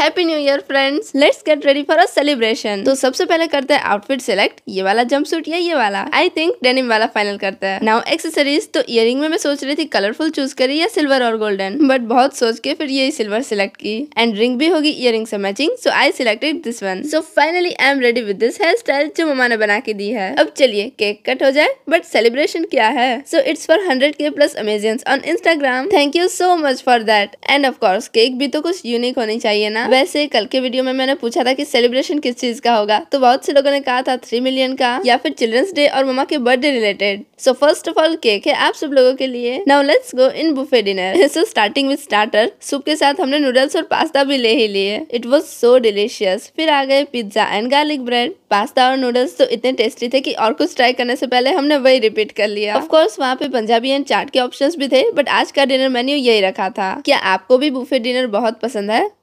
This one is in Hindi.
Happy new year friends let's get ready for a celebration तो सबसे पहले करते हैं आउटफिट सिलेक्ट ये वाला जंप सूट या ये वाला आई थिंक डेनिम वाला फाइनल करते हैं नाउ एक्सेसरीज तो इयर में मैं सोच रही थी कलरफुल चूज करी या सिल्वर और गोल्डन बट बहुत सोच के फिर ये सिल्वर सिलेक्ट की एंड रिंग भी होगी इयर से matching so I selected this one so finally I am ready with this hair style जो ममा ने बना के दी है अब चलिए केक कट हो जाए बट सेलिब्रेशन क्या है so it's for hundred K plus amazeians on Instagram thank you so much for that and of course cake भी तो कुछ यूनिक होनी चाहिए ना हाँ। वैसे कल के वीडियो में मैंने पूछा था कि सेलिब्रेशन किस चीज का होगा तो बहुत से लोगों ने कहा था थ्री मिलियन का या फिर चिल्ड्रंस डे और मम्मा के birthday related so first of all cake है आप सब लोगों के लिए now let's go in buffet dinner so starting with starter soup के साथ हमने नूडल्स और पास्ता भी ले ही लिए इट वॉज सो डिलीशियस फिर आ गए pizza and garlic bread pasta और नूडल्स तो इतने टेस्टी थे कि और कुछ ट्राई करने से पहले हमने वही रिपीट कर लिया ऑफकोर्स वहाँ पे पंजाबी एंड चाट के ऑप्शंस भी थे बट आज का डिनर मेन्यू यही रखा था क्या आपको भी बुफे डिनर बहुत पसंद है